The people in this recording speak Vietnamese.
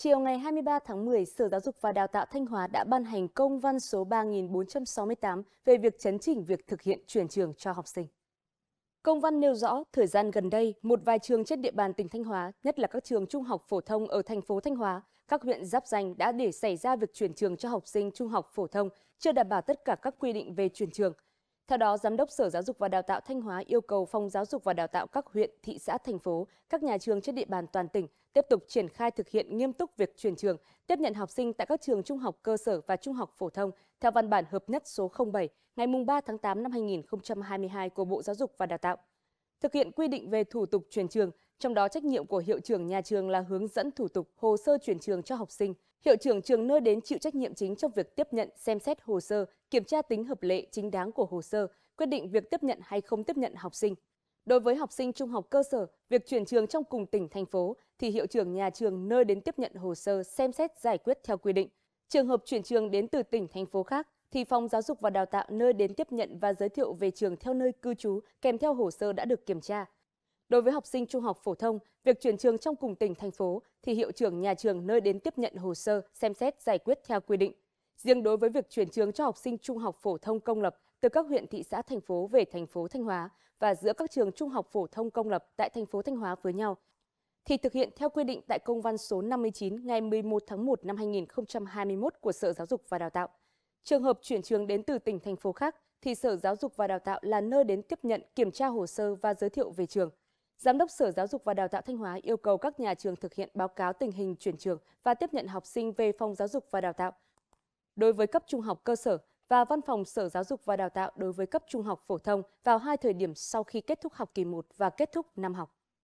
Chiều ngày 23 tháng 10, Sở Giáo dục và Đào tạo Thanh Hóa đã ban hành công văn số 3468 về việc chấn chỉnh việc thực hiện chuyển trường cho học sinh. Công văn nêu rõ, thời gian gần đây, một vài trường trên địa bàn tỉnh Thanh Hóa, nhất là các trường trung học phổ thông ở thành phố Thanh Hóa, các huyện giáp danh đã để xảy ra việc chuyển trường cho học sinh trung học phổ thông chưa đảm bảo tất cả các quy định về chuyển trường – theo đó, Giám đốc Sở Giáo dục và Đào tạo Thanh Hóa yêu cầu Phòng Giáo dục và Đào tạo các huyện, thị xã, thành phố, các nhà trường trên địa bàn toàn tỉnh tiếp tục triển khai thực hiện nghiêm túc việc chuyển trường, tiếp nhận học sinh tại các trường trung học cơ sở và trung học phổ thông theo văn bản hợp nhất số 07 ngày 3 tháng 8 năm 2022 của Bộ Giáo dục và Đào tạo. Thực hiện quy định về thủ tục chuyển trường, trong đó trách nhiệm của hiệu trưởng nhà trường là hướng dẫn thủ tục hồ sơ chuyển trường cho học sinh – hiệu trưởng trường nơi đến chịu trách nhiệm chính trong việc tiếp nhận, xem xét hồ sơ, kiểm tra tính hợp lệ chính đáng của hồ sơ, quyết định việc tiếp nhận hay không tiếp nhận học sinh. Đối với học sinh trung học cơ sở, việc chuyển trường trong cùng tỉnh, thành phố thì hiệu trưởng nhà trường nơi đến tiếp nhận hồ sơ xem xét giải quyết theo quy định. Trường hợp chuyển trường đến từ tỉnh, thành phố khác thì phòng giáo dục và đào tạo nơi đến tiếp nhận và giới thiệu về trường theo nơi cư trú kèm theo hồ sơ đã được kiểm tra. Đối với học sinh trung học phổ thông, việc chuyển trường trong cùng tỉnh, thành phố thì hiệu trưởng nhà trường nơi đến tiếp nhận hồ sơ, xem xét giải quyết theo quy định. Riêng đối với việc chuyển trường cho học sinh trung học phổ thông công lập từ các huyện thị xã thành phố về thành phố Thanh Hóa và giữa các trường trung học phổ thông công lập tại thành phố Thanh Hóa với nhau thì thực hiện theo quy định tại công văn số 59 ngày 11 tháng 1 năm 2021 của Sở Giáo dục và Đào tạo. Trường hợp chuyển trường đến từ tỉnh thành phố khác thì Sở Giáo dục và Đào tạo là nơi đến tiếp nhận, kiểm tra hồ sơ và giới thiệu về trường. Giám đốc Sở Giáo dục và Đào tạo Thanh Hóa yêu cầu các nhà trường thực hiện báo cáo tình hình chuyển trường và tiếp nhận học sinh về phòng giáo dục và đào tạo. Đối với cấp trung học cơ sở và văn phòng Sở Giáo dục và Đào tạo đối với cấp trung học phổ thông vào hai thời điểm sau khi kết thúc học kỳ 1 và kết thúc năm học.